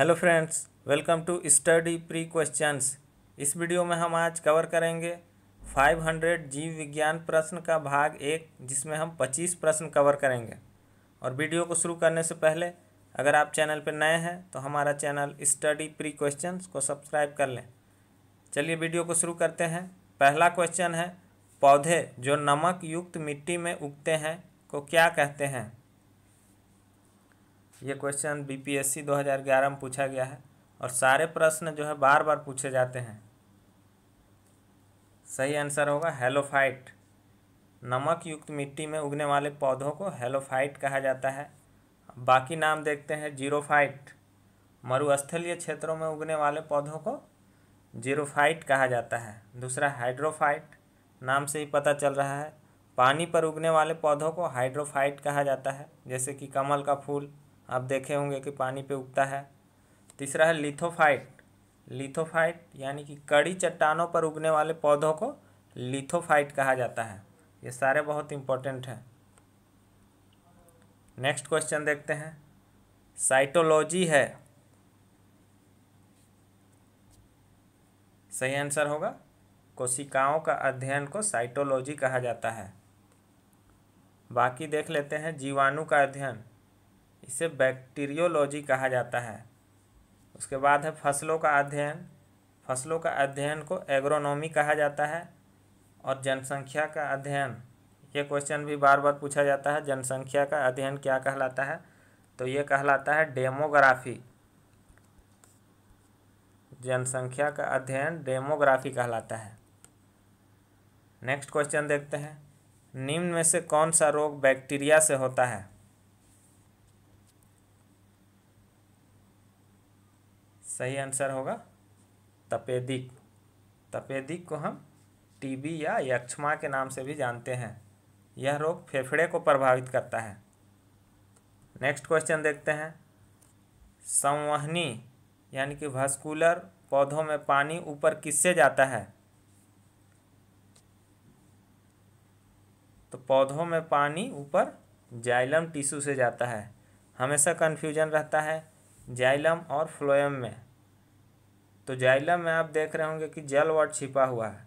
hello friends welcome to study pre questions इस video में हम आज कवर करेंगे 500 जीव विज्ञान प्रश्न का भाग एक जिसमें हम 25 प्रश्न कवर करेंगे और वीडियो को शुरू करने से पहले अगर आप चैनल पर नए हैं तो हमारा चैनल स्टडी प्री क्वेश्चंस को सब्सक्राइब कर लें चलिए वीडियो को शुरू करते हैं पहला क्वेश्चन है पौधे जो नमक युक्त मिट्टी में उगते हैं को क्या कहते हैं ये क्वेश्चन बीपीएससी 2011 में पूछा गया है और सारे प्रश्न जो है बार बार पूछे जाते हैं सही आंसर होगा हेलोफाइट नमक युक्त मिट्टी में उगने वाले पौधों को हेलोफाइट कहा जाता है बाकी नाम देखते हैं जीरोफाइट मरुस्थलीय क्षेत्रों में उगने वाले पौधों को जीरोफाइट कहा जाता है दूसरा हाइड्रोफाइट नाम से ही पता चल रहा है पानी पर उगने वाले पौधों को हाइड्रोफाइट कहा जाता है जैसे कि कमल का फूल आप देखे होंगे कि पानी पे उगता है तीसरा है लिथोफाइट लिथोफाइट यानी कि कड़ी चट्टानों पर उगने वाले पौधों को लिथोफाइट कहा जाता है ये सारे बहुत इम्पोर्टेंट हैं नेक्स्ट क्वेश्चन देखते हैं साइटोलॉजी है सही आंसर होगा कोशिकाओं का अध्ययन को साइटोलॉजी कहा जाता है बाकी देख लेते हैं जीवाणु का अध्ययन इसे बैक्टीरियोलॉजी कहा जाता है उसके बाद है फसलों का अध्ययन फसलों का अध्ययन को एग्रोनॉमी कहा जाता है और जनसंख्या का अध्ययन ये क्वेश्चन भी बार बार पूछा जाता है जनसंख्या का अध्ययन क्या कहलाता है तो ये कहलाता है डेमोग्राफी जनसंख्या का अध्ययन डेमोग्राफी कहलाता है नेक्स्ट क्वेश्चन देखते हैं निम्न में से कौन सा रोग बैक्टीरिया से होता है सही आंसर होगा तपेदिक तपेदिक को हम टीबी या यक्षमा के नाम से भी जानते हैं यह रोग फेफड़े को प्रभावित करता है नेक्स्ट क्वेश्चन देखते हैं संवहनी यानी कि भास्कुलर पौधों में पानी ऊपर किससे जाता है तो पौधों में पानी ऊपर जाइलम टिश्यू से जाता है हमेशा कन्फ्यूजन रहता है जाइलम और फ्लोएम में तो जाइलम में आप देख रहे होंगे कि जल वर्ड छिपा हुआ है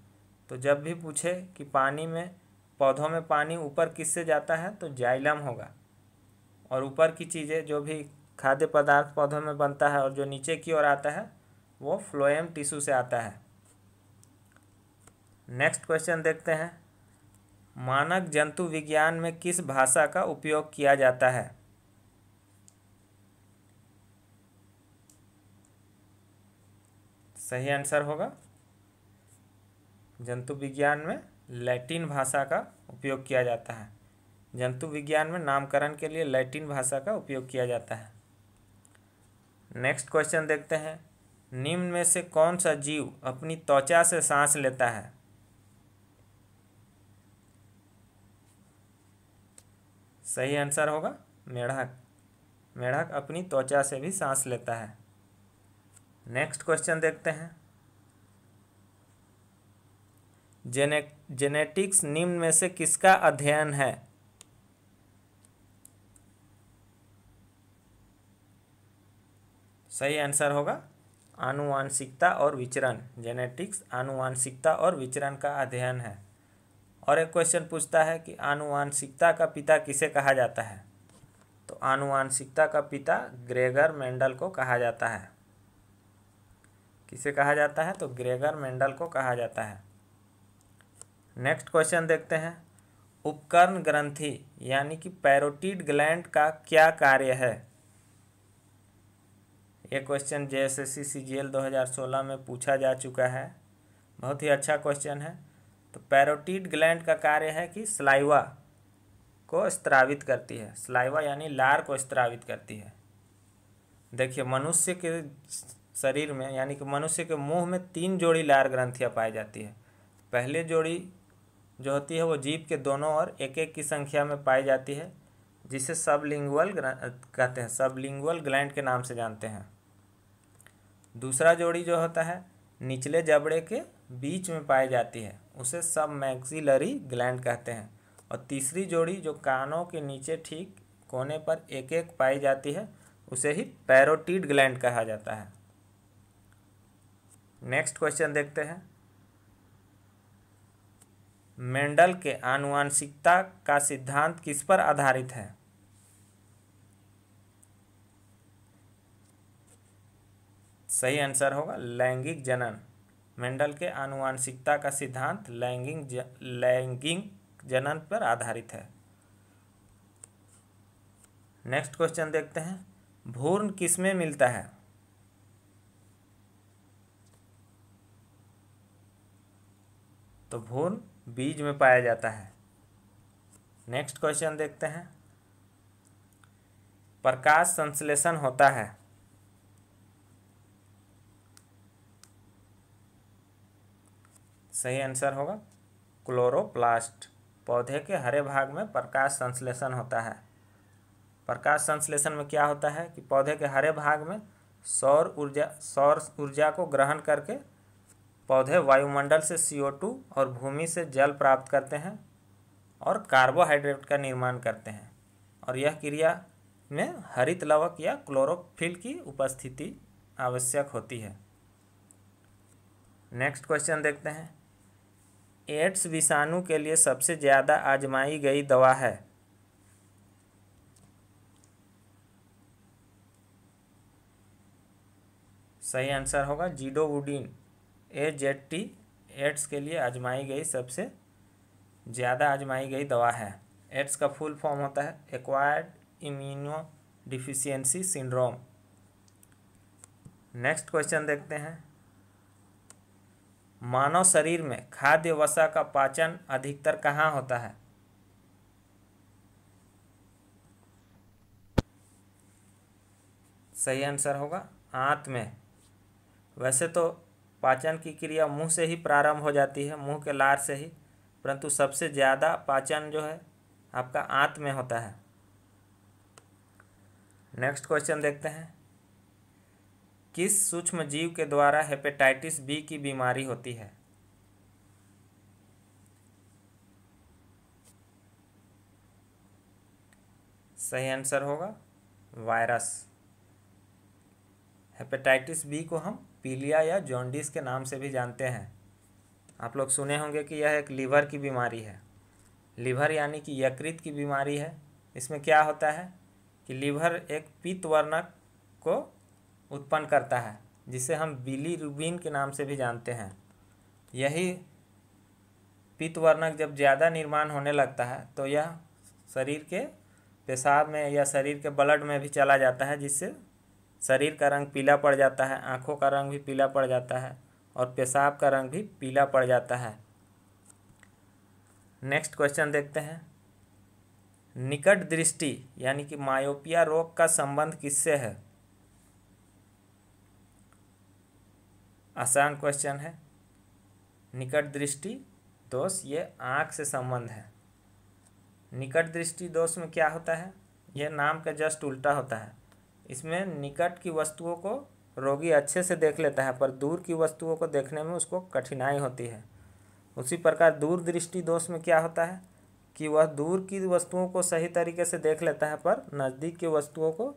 तो जब भी पूछे कि पानी में पौधों में पानी ऊपर किससे जाता है तो जाइलम होगा और ऊपर की चीज़ें जो भी खाद्य पदार्थ पौधों में बनता है और जो नीचे की ओर आता है वो फ्लोएम टिश्यू से आता है नेक्स्ट क्वेश्चन देखते हैं मानक जंतु विज्ञान में किस भाषा का उपयोग किया जाता है सही आंसर होगा जंतु विज्ञान में लैटिन भाषा का उपयोग किया जाता है जंतु विज्ञान में नामकरण के लिए लैटिन भाषा का उपयोग किया जाता है नेक्स्ट क्वेश्चन देखते हैं निम्न में से कौन सा जीव अपनी त्वचा से सांस लेता है सही आंसर होगा मेढक मेढक अपनी त्वचा से भी सांस लेता है नेक्स्ट क्वेश्चन देखते हैं जेने जेनेटिक्स निम्न में से किसका अध्ययन है सही आंसर होगा आनुवांशिकता और विचरण जेनेटिक्स आनुवांशिकता और विचरण का अध्ययन है और एक क्वेश्चन पूछता है कि आनुवांशिकता का पिता किसे कहा जाता है तो आनुवांशिकता का पिता ग्रेगर मेंडल को कहा जाता है किसे कहा जाता है तो ग्रेगर मेंडल को कहा जाता है नेक्स्ट क्वेश्चन देखते हैं उपकर्ण ग्रंथि यानी कि पैरोटिड ग्लैंड का क्या कार्य है ये question J S S C C दो हज़ार सोलह में पूछा जा चुका है बहुत ही अच्छा क्वेश्चन है तो पैरोटिड ग्लैंड का कार्य है कि स्लाइवा को स्त्रावित करती है स्लाइवा यानी लार को स्त्रावित करती है देखिए मनुष्य के शरीर में यानी कि मनुष्य के मुंह में तीन जोड़ी लार ग्रंथियाँ पाई जाती है पहले जोड़ी जो होती है वो जीप के दोनों ओर एक एक की संख्या में पाई जाती है जिसे सबलिंगुअल कहते हैं सबलिंगुअल ग्लैंड के नाम से जानते हैं दूसरा जोड़ी जो होता है निचले जबड़े के बीच में पाई जाती है उसे सब मैक्सिलरी ग्लैंड कहते हैं और तीसरी जोड़ी जो कानों के नीचे ठीक कोने पर एक एक पाई जाती है उसे ही पैरोटीड ग्लैंड कहा जाता है नेक्स्ट क्वेश्चन देखते हैं मेंडल के आनुवांशिकता का सिद्धांत किस पर आधारित है सही आंसर होगा लैंगिक जनन मेंडल के आनुवांशिकता का सिद्धांत लैंगिक ज, लैंगिक जनन पर आधारित है नेक्स्ट क्वेश्चन देखते हैं भूर्ण किसमें मिलता है तो भ्रूण बीज में पाया जाता है नेक्स्ट क्वेश्चन देखते हैं प्रकाश संश्लेषण होता है सही आंसर होगा क्लोरोप्लास्ट पौधे के हरे भाग में प्रकाश संश्लेषण होता है प्रकाश संश्लेषण में क्या होता है कि पौधे के हरे भाग में सौर ऊर्जा सौर ऊर्जा को ग्रहण करके पौधे वायुमंडल से सी और भूमि से जल प्राप्त करते हैं और कार्बोहाइड्रेट का निर्माण करते हैं और यह क्रिया में हरित लवक या क्लोरोफिल की उपस्थिति आवश्यक होती है नेक्स्ट क्वेश्चन देखते हैं एड्स विषाणु के लिए सबसे ज़्यादा आजमाई गई दवा है सही आंसर होगा zidovudine A Z T AIDS के लिए आजमाई गई सबसे ज़्यादा आजमाई गई दवा है एड्स का फुल फॉर्म होता है acquired immuno deficiency syndrome next question देखते हैं मानव शरीर में खाद्य वसा का पाचन अधिकतर कहाँ होता है सही आंसर होगा आंत में वैसे तो पाचन की क्रिया मुंह से ही प्रारंभ हो जाती है मुंह के लार से ही परंतु सबसे ज़्यादा पाचन जो है आपका आंत में होता है नेक्स्ट क्वेश्चन देखते हैं किस सूक्ष्म जीव के द्वारा हेपेटाइटिस बी की बीमारी होती है सही आंसर होगा वायरस हेपेटाइटिस बी को हम पीलिया या जॉन्डिस के नाम से भी जानते हैं आप लोग सुने होंगे कि यह एक लीवर की बीमारी है लीवर यानी कि यकृत की बीमारी है इसमें क्या होता है कि लीवर एक पित्त वर्णक को उत्पन्न करता है जिसे हम बिली रूबिन के नाम से भी जानते हैं यही पित्त वर्णक जब ज़्यादा निर्माण होने लगता है तो यह शरीर के पेशाब में या शरीर के ब्लड में भी चला जाता है जिससे शरीर का रंग पीला पड़ जाता है आँखों का रंग भी पीला पड़ जाता है और पेशाब का रंग भी पीला पड़ जाता है नेक्स्ट क्वेश्चन देखते हैं निकट दृष्टि यानी कि मायोपिया रोग का संबंध किससे है आसान क्वेश्चन है निकट दृष्टि दोष ये आँख से संबंध है निकट दृष्टि दोष में क्या होता है यह नाम का जस्ट उल्टा होता है इसमें निकट की वस्तुओं को रोगी अच्छे से देख लेता है पर दूर की वस्तुओं को देखने में उसको कठिनाई होती है उसी प्रकार दूरदृष्टि दोष में क्या होता है कि वह दूर की वस्तुओं को सही तरीके से देख लेता है पर नज़दीक की वस्तुओं को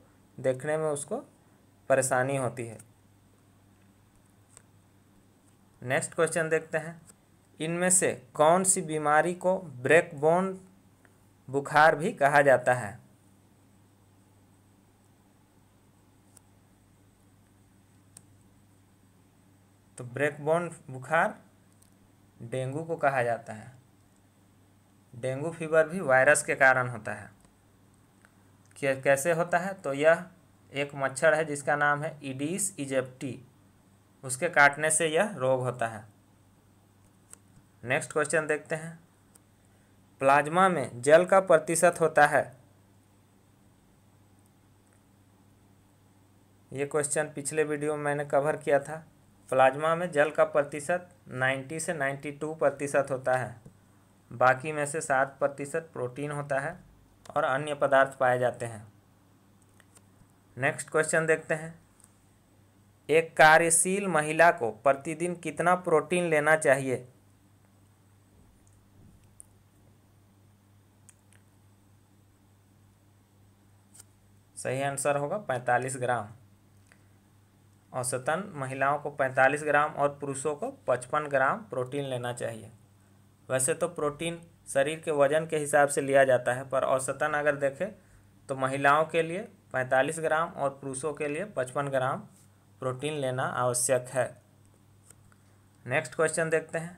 देखने में उसको परेशानी होती है नेक्स्ट क्वेश्चन देखते हैं इनमें से कौन सी बीमारी को ब्रेकबोन बुखार भी कहा जाता है तो ब्रेकबोन बुखार डेंगू को कहा जाता है डेंगू फीवर भी वायरस के कारण होता है कैसे होता है तो यह एक मच्छर है जिसका नाम है इडीस इजेप्टी उसके काटने से यह रोग होता है नेक्स्ट क्वेश्चन देखते हैं प्लाज्मा में जल का प्रतिशत होता है ये क्वेश्चन पिछले वीडियो में मैंने कवर किया था प्लाज्मा में जल का प्रतिशत 90 से 92 प्रतिशत होता है बाकी में से सात प्रतिशत प्रोटीन होता है और अन्य पदार्थ पाए जाते हैं नेक्स्ट क्वेश्चन देखते हैं एक कार्यशील महिला को प्रतिदिन कितना प्रोटीन लेना चाहिए सही आंसर होगा पैंतालीस ग्राम औसतन महिलाओं को 45 ग्राम और पुरुषों को 55 ग्राम प्रोटीन लेना चाहिए वैसे तो प्रोटीन शरीर के वजन के हिसाब से लिया जाता है पर औसतन अगर देखें तो महिलाओं के लिए 45 ग्राम और पुरुषों के लिए 55 ग्राम प्रोटीन लेना आवश्यक है नेक्स्ट क्वेश्चन देखते हैं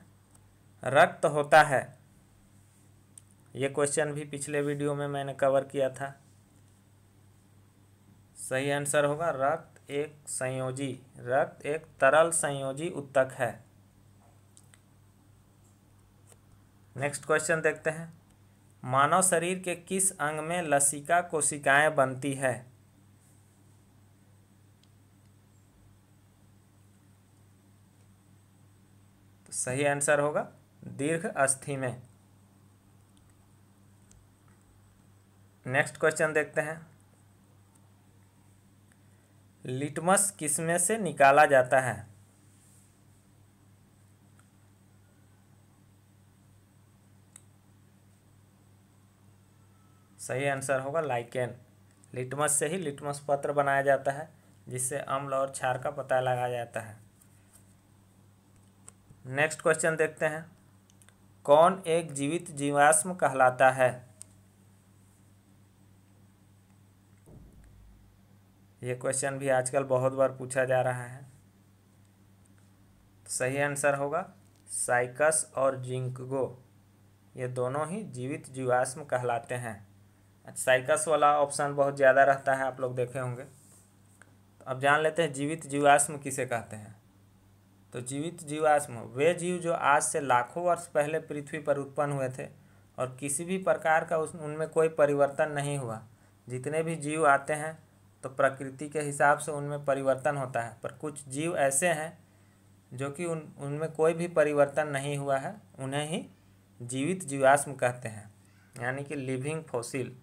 रक्त होता है ये क्वेश्चन भी पिछले वीडियो में मैंने कवर किया था सही आंसर होगा रक्त एक संयोजी रक्त एक तरल संयोजी उत्तक है नेक्स्ट क्वेश्चन देखते हैं मानव शरीर के किस अंग में लसिका कोशिकाएं बनती है तो सही आंसर होगा दीर्घ अस्थि में नेक्स्ट क्वेश्चन देखते हैं लिटमस किसमें से निकाला जाता है सही आंसर होगा लाइकेन लिटमस से ही लिटमस पत्र बनाया जाता है जिससे अम्ल और क्षार का पता लगाया जाता है नेक्स्ट क्वेश्चन देखते हैं कौन एक जीवित जीवाश्म कहलाता है ये क्वेश्चन भी आजकल बहुत बार पूछा जा रहा है सही आंसर होगा साइकस और जिंकगो ये दोनों ही जीवित जीवाश्म कहलाते हैं साइकस अच्छा, वाला ऑप्शन बहुत ज़्यादा रहता है आप लोग देखे होंगे तो अब जान लेते हैं जीवित जीवाश्म किसे कहते हैं तो जीवित जीवाश्म वे जीव जो आज से लाखों वर्ष पहले पृथ्वी पर उत्पन्न हुए थे और किसी भी प्रकार का उस उनमें कोई परिवर्तन नहीं हुआ जितने भी जीव आते हैं तो प्रकृति के हिसाब से उनमें परिवर्तन होता है पर कुछ जीव ऐसे हैं जो कि उन उनमें कोई भी परिवर्तन नहीं हुआ है उन्हें ही जीवित जीवाश्म कहते हैं यानी कि लिविंग फोसिल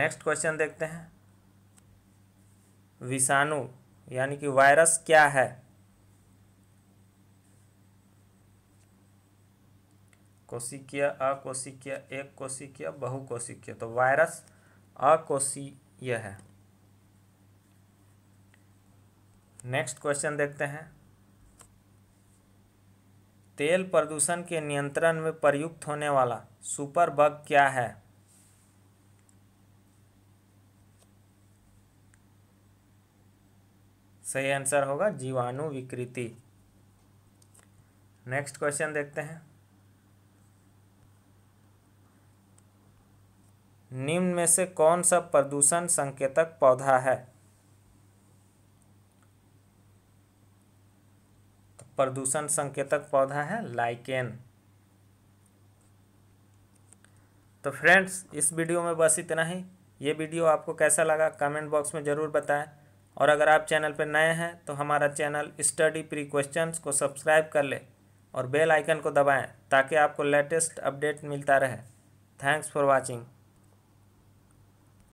नेक्स्ट क्वेश्चन देखते हैं विषाणु यानी कि वायरस क्या है कोशिकीय अकोशिकीय एक कोशिकीय बहुकोशिकीय तो वायरस यह है नेक्स्ट क्वेश्चन देखते हैं तेल प्रदूषण के नियंत्रण में प्रयुक्त होने वाला सुपर बग क्या है सही आंसर होगा जीवाणु विकृति नेक्स्ट क्वेश्चन देखते हैं निम्न में से कौन सा प्रदूषण संकेतक पौधा है तो प्रदूषण संकेतक पौधा है लाइकेन तो फ्रेंड्स इस वीडियो में बस इतना ही ये वीडियो आपको कैसा लगा कमेंट बॉक्स में ज़रूर बताएं और अगर आप चैनल पर नए हैं तो हमारा चैनल स्टडी प्री क्वेश्चंस को सब्सक्राइब कर लें और बेल आइकन को दबाएं ताकि आपको लेटेस्ट अपडेट मिलता रहे थैंक्स फॉर वाचिंग